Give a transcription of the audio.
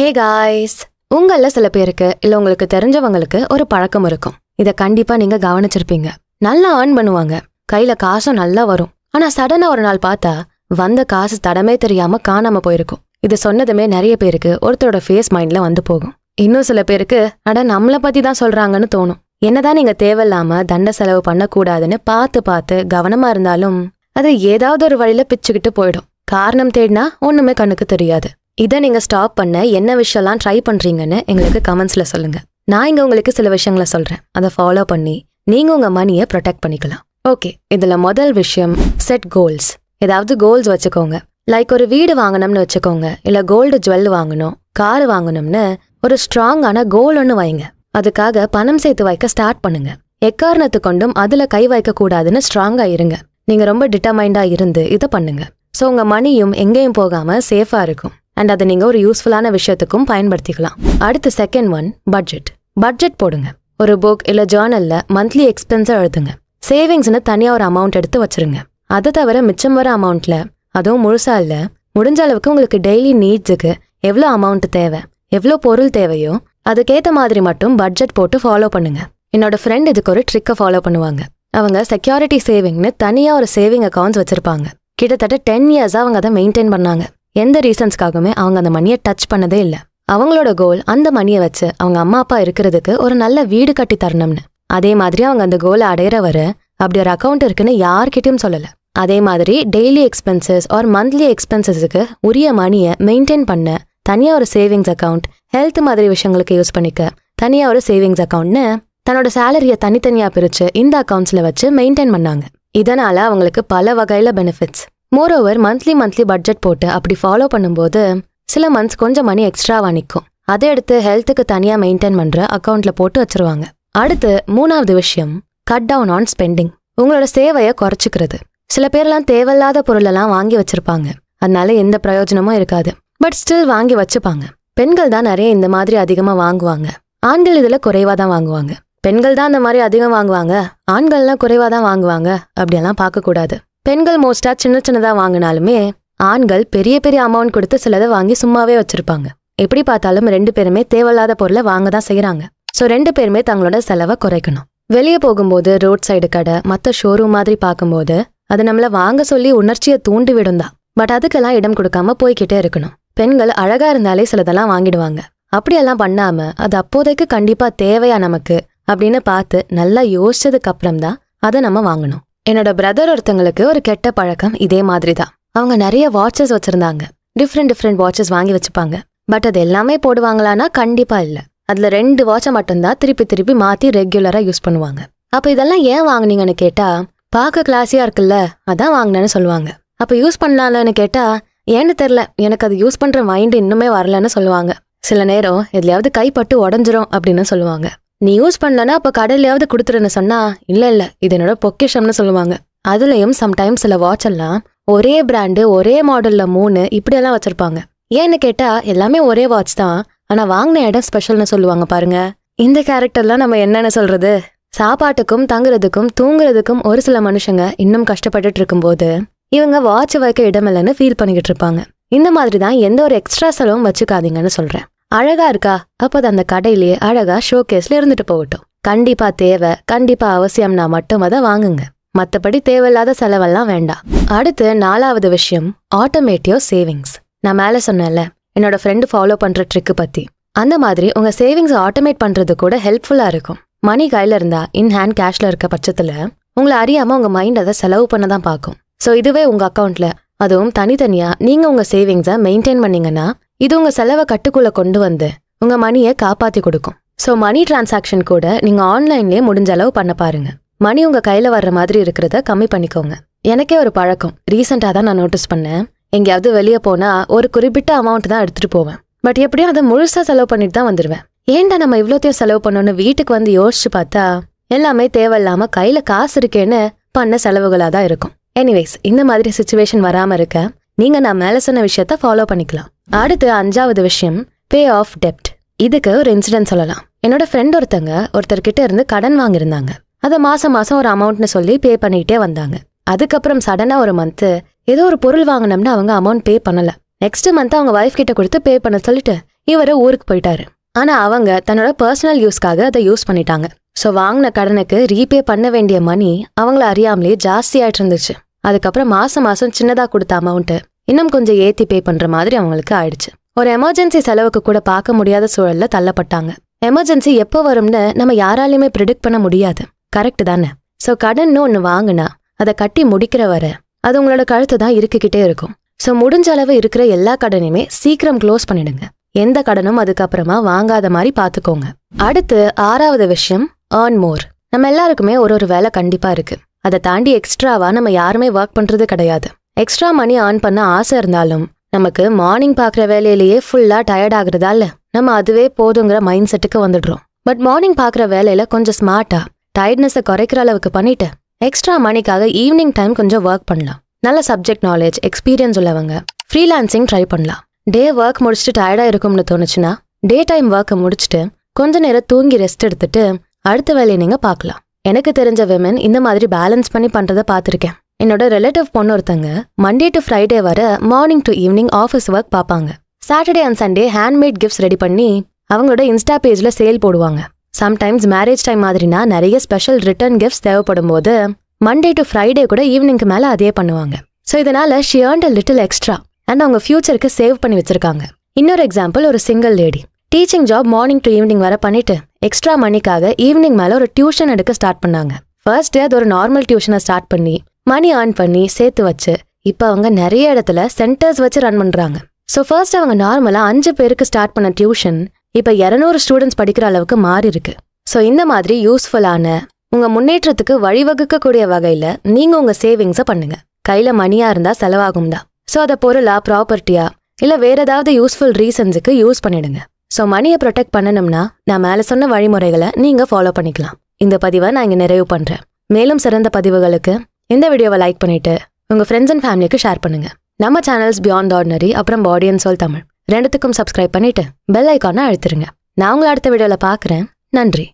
hey guys உங்களில் சில பேருக்கு இல்லை உங்களுக்கு தெரிஞ்சவங்களுக்கு ஒரு பழக்கம் இருக்கும் இதை கண்டிப்பாக நீங்கள் கவனிச்சிருப்பீங்க நல்லா ஏர்ன் பண்ணுவாங்க கையில் காசும் நல்லா வரும் ஆனால் சடனாக ஒரு நாள் பார்த்தா வந்த காசு தடமே தெரியாமல் காணாமல் போயிருக்கும் இது சொன்னதுமே நிறைய பேருக்கு ஒருத்தரோட ஃபேஸ் மைண்டில் வந்து போகும் இன்னும் சில பேருக்கு அட நம்மளை பற்றி தான் சொல்கிறாங்கன்னு தோணும் என்னதான் நீங்கள் தேவையில்லாமல் தண்ட செலவு பண்ணக்கூடாதுன்னு பார்த்து பார்த்து கவனமாக இருந்தாலும் அது ஏதாவது ஒரு வழியில் பிச்சுக்கிட்டு போயிடும் காரணம் தேடினா ஒன்றுமே கண்ணுக்கு தெரியாது இதை நீங்கள் ஸ்டாப் பண்ண என்ன விஷயம்லாம் ட்ரை பண்ணுறீங்கன்னு எங்களுக்கு கமெண்ட்ஸில் சொல்லுங்கள் நான் இங்கே உங்களுக்கு சில விஷயங்களை சொல்கிறேன் அதை ஃபாலோ பண்ணி நீங்கள் உங்கள் மணியை ப்ரொடெக்ட் பண்ணிக்கலாம் ஓகே இதில் முதல் விஷயம் செட் கோல்ஸ் ஏதாவது கோல்ஸ் வச்சுக்கோங்க லைக் ஒரு வீடு வாங்கணும்னு வச்சுக்கோங்க இல்லை கோல்டு ஜுவல் வாங்கணும் கார் வாங்கணும்னு ஒரு ஸ்ட்ராங்கான கோல் ஒன்று வைங்க அதுக்காக பணம் சேர்த்து வைக்க ஸ்டார்ட் பண்ணுங்க எக்காரணத்து கொண்டும் அதில் கை வைக்கக்கூடாதுன்னு ஸ்ட்ராங்காக இருங்க நீங்கள் ரொம்ப டிட்டமைண்டாக இருந்து இதை பண்ணுங்க ஸோ உங்கள் மணியும் எங்கேயும் போகாமல் சேஃபாக இருக்கும் அண்ட் அதை நீங்கள் ஒரு யூஸ்ஃபுல்லான விஷயத்துக்கும் பயன்படுத்திக்கலாம் அடுத்த செகண்ட் ஒன் பட்ஜெட் பட்ஜெட் போடுங்க ஒரு புக் இல்லை ஜேர்னலில் மந்த்லி எக்ஸ்பென்ஸை எழுதுங்க சேவிங்ஸ்னு தனியாக ஒரு அமௌண்ட் எடுத்து வச்சுருங்க அதை தவிர மிச்சம் வர அமௌண்ட்டில் அதுவும் முழுசாக இல்லை முடிஞ்ச அளவுக்கு உங்களுக்கு டெய்லி நீட்ஸுக்கு எவ்வளோ அமௌண்ட் தேவை எவ்வளோ பொருள் தேவையோ அதுக்கேற்ற மாதிரி மட்டும் பட்ஜெட் போட்டு ஃபாலோ பண்ணுங்க என்னோட ஃப்ரெண்ட் இதுக்கு ஒரு ட்ரிக்கை ஃபாலோ பண்ணுவாங்க அவங்க செக்யூரிட்டி சேவிங்னு தனியாக ஒரு சேவிங் அக்கௌண்ட்ஸ் வச்சுருப்பாங்க கிட்டத்தட்ட டென் இயர்ஸாக அவங்க அதை மெயின்டைன் பண்ணாங்க எந்த ரீசன்ஸ்க்காகவுமே அவங்க அந்த மணியை டச் பண்ணதே இல்லை அவங்களோட கோல் அந்த மணியை வச்சு அவங்க அம்மா அப்பா இருக்கிறதுக்கு ஒரு நல்ல வீடு கட்டி தரணும்னு அதே மாதிரி அவங்க அந்த கோலை அடையிற வர அப்படி ஒரு அக்கௌண்ட் இருக்குன்னு யார்கிட்டயும் சொல்லலை அதே மாதிரி டெய்லி எக்ஸ்பென்சஸ் ஆர் மந்த்லி எக்ஸ்பென்சஸுக்கு உரிய மணியை மெயின்டைன் பண்ண தனியாக ஒரு சேவிங்ஸ் அக்கௌண்ட் ஹெல்த் மாதிரி விஷயங்களுக்கு யூஸ் பண்ணிக்க தனியாக ஒரு சேவிங்ஸ் அக்கௌண்ட்னு தன்னோட சேலரியை தனித்தனியாக பிரித்து இந்த அக்கௌண்ட்ஸில் வச்சு மெயின்டைன் பண்ணாங்க இதனால் அவங்களுக்கு பல வகையில் benefits moreover monthly monthly budget போட்டு அப்படி ஃபாலோ பண்ணும்போது சில மந்த்ஸ் கொஞ்சம் மணி எக்ஸ்ட்ராவாக நிற்கும் அதை எடுத்து ஹெல்த்துக்கு தனியாக மெயின்டைன் பண்ணுற அக்கௌண்ட்டில் போட்டு வச்சுருவாங்க அடுத்து மூணாவது விஷயம் கட் டவுன் ஆன் ஸ்பெண்டிங் உங்களோட சேவையை குறைச்சிக்கிறது சில பேர்லாம் தேவையில்லாத பொருளெல்லாம் வாங்கி வச்சிருப்பாங்க அதனால எந்த பிரயோஜனமும் இருக்காது பட் ஸ்டில் வாங்கி வச்சுப்பாங்க பெண்கள் தான் நிறைய இந்த மாதிரி அதிகமாக வாங்குவாங்க ஆண்கள் இதில் குறைவாக தான் வாங்குவாங்க பெண்கள் தான் இந்த மாதிரி அதிகம் வாங்குவாங்க ஆண்கள்லாம் குறைவாக தான் வாங்குவாங்க அப்படியெல்லாம் பார்க்கக்கூடாது பெண்கள் மோஸ்டா சின்ன சின்னதாக வாங்கினாலுமே ஆண்கள் பெரிய பெரிய அமௌண்ட் கொடுத்து சிலதை வாங்கி சும்மாவே வச்சிருப்பாங்க எப்படி பார்த்தாலும் ரெண்டு பேருமே தேவையில்லாத பொருளை வாங்க தான் செய்கிறாங்க ஸோ ரெண்டு பேருமே தங்களோட செலவை குறைக்கணும் வெளியே போகும்போது ரோட் சைடு கடை மற்ற ஷோரூம் மாதிரி பார்க்கும்போது அது நம்மளை வாங்க சொல்லி உணர்ச்சியை தூண்டி விடும் தான் பட் அதுக்கெல்லாம் இடம் கொடுக்காம போய்கிட்டே இருக்கணும் பெண்கள் அழகா இருந்தாலே சிலதெல்லாம் வாங்கிடுவாங்க அப்படியெல்லாம் பண்ணாம அது அப்போதைக்கு கண்டிப்பா தேவையா நமக்கு அப்படின்னு பார்த்து நல்லா யோசிச்சதுக்கு அப்புறம் தான் அதை நம்ம வாங்கணும் என்னோட பிரதர் ஒருத்தங்களுக்கு ஒரு கெட்ட பழக்கம் இதே மாதிரி தான் அவங்க நிறைய வாட்சஸ் வச்சுருந்தாங்க டிஃப்ரெண்ட் டிஃப்ரெண்ட் வாட்சஸ் வாங்கி வச்சுப்பாங்க பட் அது எல்லாமே போடுவாங்களான்னா கண்டிப்பாக இல்லை அதில் ரெண்டு வாட்சை மட்டும்தான் திருப்பி திருப்பி மாற்றி ரெகுலராக யூஸ் பண்ணுவாங்க அப்போ இதெல்லாம் ஏன் வாங்கினீங்கன்னு கேட்டால் பார்க்க கிளாஸியா இருக்குல்ல அதான் வாங்கினேன்னு சொல்லுவாங்க அப்போ யூஸ் பண்ணலாம்லன்னு கேட்டால் ஏன்னு தெரில எனக்கு அது யூஸ் பண்ணுற மைண்டு இன்னுமே வரலன்னு சொல்லுவாங்க சில நேரம் எதுலையாவது கைப்பட்டு உடஞ்சிரும் அப்படின்னு சொல்லுவாங்க நீ யூஸ் பண்ணலன்னா அப்போ கடையிலையாவது கொடுத்துருன்னு சொன்னா இல்லை இல்லை இது என்னோட பொக்கேஷம்னு சொல்லுவாங்க அதுலேயும் சம்டைம்ஸ் சில வாட்ச் எல்லாம் ஒரே பிராண்டு ஒரே மாடலில் மூணு இப்படியெல்லாம் வச்சுருப்பாங்க ஏன்னு கேட்டால் எல்லாமே ஒரே வாட்ச் தான் ஆனால் வாங்கின இடம் ஸ்பெஷல்னு சொல்லுவாங்க பாருங்க இந்த கேரக்டர்லாம் நம்ம என்னென்ன சொல்கிறது சாப்பாட்டுக்கும் தங்குறதுக்கும் தூங்குறதுக்கும் ஒரு சில மனுஷங்க இன்னும் கஷ்டப்பட்டுட்டு இருக்கும்போது இவங்க வாட்ச் வைக்க இடமில்லைன்னு ஃபீல் பண்ணிக்கிட்டு இருப்பாங்க இந்த மாதிரி தான் எந்த ஒரு எக்ஸ்ட்ரா செலவும் வச்சுக்காதீங்கன்னு சொல்கிறேன் அழகா இருக்கா அப்போ அது அந்த கடையிலேயே அழகா ஷோகேஸ்ல இருந்துட்டு போகட்டும் கண்டிப்பா தேவை கண்டிப்பா அவசியம்னா மட்டும் அதை வாங்குங்க மற்றபடி தேவையில்லாத செலவெல்லாம் வேண்டாம் அடுத்து நாலாவது விஷயம் ஆட்டோமேட்டிவ் சேவிங்ஸ் நான் மேலே சொன்னேன்ல என்னோட ஃப்ரெண்டு ஃபாலோ பண்ற ட்ரிக்கு பத்தி அந்த மாதிரி உங்க சேவிங்ஸ் ஆட்டோமேட் பண்றது கூட ஹெல்ப்ஃபுல்லா இருக்கும் மணி கையில இருந்தா இன் ஹேண்ட் கேஷ்ல இருக்க பட்சத்துல உங்களை அறியாம உங்க மைண்ட் அதை செலவு பண்ண தான் பார்க்கும் ஸோ இதுவே உங்க அக்கௌண்ட்ல அதுவும் தனித்தனியா நீங்க உங்க சேவிங்ஸை மெயின்டைன் பண்ணீங்கன்னா இது உங்கள் செலவை கட்டுக்குள்ளே கொண்டு வந்து உங்கள் மணியை காப்பாற்றி கொடுக்கும் ஸோ மணி டிரான்சாக்ஷன் கூட நீங்கள் ஆன்லைன்லேயே முடிஞ்ச அளவு பண்ண பாருங்க மணி உங்கள் கையில் வர்ற மாதிரி இருக்கிறத கம்மி பண்ணிக்கோங்க எனக்கே ஒரு பழக்கம் ரீசெண்டாக தான் நான் நோட்டீஸ் பண்ணேன் எங்கேயாவது வெளியே போனால் ஒரு குறிப்பிட்ட அமௌண்ட் தான் எடுத்துகிட்டு போவேன் பட் எப்படியும் அதை முழுசாக செலவு பண்ணிட்டு தான் வந்துடுவேன் ஏன்டா நம்ம இவ்வளோத்தையும் செலவு பண்ணோன்னு வீட்டுக்கு வந்து யோசிச்சு பார்த்தா எல்லாமே தேவையில்லாமல் கையில் காசு இருக்கேன்னு பண்ண செலவுகளாக தான் இருக்கும் எனிவேஸ் இந்த மாதிரி சுச்சுவேஷன் வராமல் இருக்க நீங்கள் நான் மேலே சொன்ன விஷயத்த ஃபாலோ பண்ணிக்கலாம் அடுத்து அஞ்சாவது விஷயம் பே ஆஃப் டெப்ட் இதுக்கு ஒரு இன்சிடென்ட் சொல்லலாம் என்னோட ஃப்ரெண்ட் ஒருத்தங்க ஒருத்தர் கிட்ட இருந்து கடன் வாங்கியிருந்தாங்க அதை மாசம் மாசம் ஒரு அமௌண்ட்னு சொல்லி பே பண்ணிக்கிட்டே வந்தாங்க அதுக்கப்புறம் சடனாக ஒரு மந்த்து ஏதோ ஒரு பொருள் வாங்கினோம்னு அவங்க அமௌண்ட் பே பண்ணல நெக்ஸ்ட் மந்த் அவங்க ஒய்ஃப் கிட்ட கொடுத்து பே பண்ண சொல்லிட்டு இவர் ஊருக்கு போயிட்டாரு ஆனா அவங்க தன்னோட பர்சனல் யூஸ்க்காக அதை யூஸ் பண்ணிட்டாங்க ஸோ வாங்கின கடனுக்கு ரீபே பண்ண வேண்டிய மணி அவங்கள அறியாமலே ஜாஸ்தி ஆயிட்டு இருந்துச்சு அதுக்கப்புறம் மாசம் மாசம் சின்னதாக கொடுத்த அமௌண்ட்டு இன்னும் கொஞ்சம் ஏற்றி பே பண்ணுற மாதிரி அவங்களுக்கு ஆயிடுச்சு ஒரு எமர்ஜென்சி செலவுக்கு கூட பார்க்க முடியாத சூழலில் தள்ளப்பட்டாங்க எமர்ஜென்சி எப்போ வரும்னு நம்ம யாராலையுமே ப்ரிடிக்ட் பண்ண முடியாது கரெக்டு தானே ஸோ கடன்னு ஒன்று வாங்கினா அதை கட்டி முடிக்கிற வர அது உங்களோட கழுத்து தான் இருக்கிக்கிட்டே இருக்கும் ஸோ முடிஞ்ச அளவு இருக்கிற எல்லா கடனையுமே சீக்கிரம் க்ளோஸ் பண்ணிடுங்க எந்த கடனும் அதுக்கப்புறமா வாங்காத மாதிரி பார்த்துக்கோங்க அடுத்து ஆறாவது விஷயம் ஏர்ன் மோர் நம்ம எல்லாருக்குமே ஒரு ஒரு வேலை கண்டிப்பாக இருக்குது அதை தாண்டி எக்ஸ்ட்ராவாக நம்ம யாருமே ஒர்க் பண்ணுறது கிடையாது எக்ஸ்ட்ரா மணி ஆன் பண்ண ஆசை இருந்தாலும் நமக்கு மார்னிங் பார்க்குற வேலையிலேயே ஃபுல்லாக டயர்ட் ஆகுறதால நம்ம அதுவே போதுங்கிற மைண்ட் செட்டுக்கு வந்துடுறோம் பட் மார்னிங் பார்க்குற வேலையில் கொஞ்சம் ஸ்மார்ட்டாக டயர்ட்னஸை குறைக்கிற அளவுக்கு பண்ணிட்டு எக்ஸ்ட்ரா மணிக்காக ஈவினிங் டைம் கொஞ்சம் ஒர்க் பண்ணலாம் நல்ல சப்ஜெக்ட் நாலேஜ் எக்ஸ்பீரியன்ஸ் உள்ளவங்க ஃப்ரீலான்சிங் ட்ரை பண்ணலாம் டே ஒர்க் முடிச்சுட்டு டயர்டாக இருக்கும்னு தோணுச்சுன்னா டே டைம் ஒர்க்கை முடிச்சுட்டு கொஞ்ச நேரம் தூங்கி ரெஸ்ட் எடுத்துட்டு அடுத்த வேலையை நீங்கள் பார்க்கலாம் எனக்கு தெரிஞ்ச விமன் இந்த மாதிரி பேலன்ஸ் பண்ணி பண்ணுறதை பார்த்துருக்கேன் என்னோட ரிலேட்டிவ் பொண்ணு ஒருத்தங்க மண்டே டு ஃப்ரைடே வர morning to evening office work பார்ப்பாங்க Saturday and Sunday handmade gifts ready பண்ணி அவங்களோட இன்ஸ்டா பேஜில் சேல் போடுவாங்க சம்டைம்ஸ் மேரேஜ் டைம் மாதிரினா நிறைய ஸ்பெஷல் ரிட்டர்ன் கிஃப்ட்ஸ் தேவைப்படும் போது மண்டே டு ஃப்ரைடே கூட ஈவினிங்க்கு மேலே அதே பண்ணுவாங்க ஸோ இதனால she earned a little extra and அவங்க ஃபியூச்சருக்கு சேவ் பண்ணி வச்சிருக்காங்க இன்னொரு எக்ஸாம்பிள் ஒரு single lady teaching job morning to evening வர பண்ணிட்டு எக்ஸ்ட்ரா மணிக்காக ஈவினிங் மேலே ஒரு டியூஷன் எடுக்க ஸ்டார்ட் பண்ணாங்க ஃபர்ஸ்ட் டே அது ஒரு நார்மல் டியூஷனை ஸ்டார்ட் பண்ணி மணி ஆன் பண்ணி சேர்த்து வச்சு இப்போ அவங்க நிறைய இடத்துல சென்டர்ஸ் வச்சு ரன் பண்ணுறாங்க ஸோ ஃபர்ஸ்ட் அவங்க நார்மலாக அஞ்சு பேருக்கு ஸ்டார்ட் பண்ண டியூஷன் இப்போ இரநூறு ஸ்டூடெண்ட்ஸ் படிக்கிற அளவுக்கு மாறி இருக்கு ஸோ இந்த மாதிரி யூஸ்ஃபுல்லான உங்கள் முன்னேற்றத்துக்கு வழிவகுக்கக்கூடிய வகையில் நீங்கள் உங்கள் சேவிங்ஸை பண்ணுங்க கையில் மணியாக இருந்தால் செலவாகும் தான் ஸோ அதை பொருளாக ப்ராப்பர்ட்டியாக இல்லை வேறு ஏதாவது யூஸ்ஃபுல் ரீசன்ஸுக்கு யூஸ் பண்ணிடுங்க ஸோ மணியை ப்ரொடெக்ட் பண்ணணும்னா நான் மேலே சொன்ன வழிமுறைகளை நீங்கள் ஃபாலோ பண்ணிக்கலாம் இந்த பதிவை நான் இங்கே நிறைவு பண்ணுறேன் மேலும் சிறந்த பதிவுகளுக்கு இந்த வீடியோவை லைக் பண்ணிவிட்டு உங்கள் ஃப்ரெண்ட்ஸ் அண்ட் ஃபேமிலிக்கு ஷேர் பண்ணுங்கள் நம்ம சேனல்ஸ் பியாண்ட் ஆர்டினரி அப்புறம் பாடி அண்ட் சோல் தமிழ் ரெண்டுத்துக்கும் சப்ஸ்கிரைப் பண்ணிவிட்டு பெல் ஐக்கானை அழுத்துருங்க நான் உங்களை அடுத்த வீடியோவில் பார்க்குறேன் நன்றி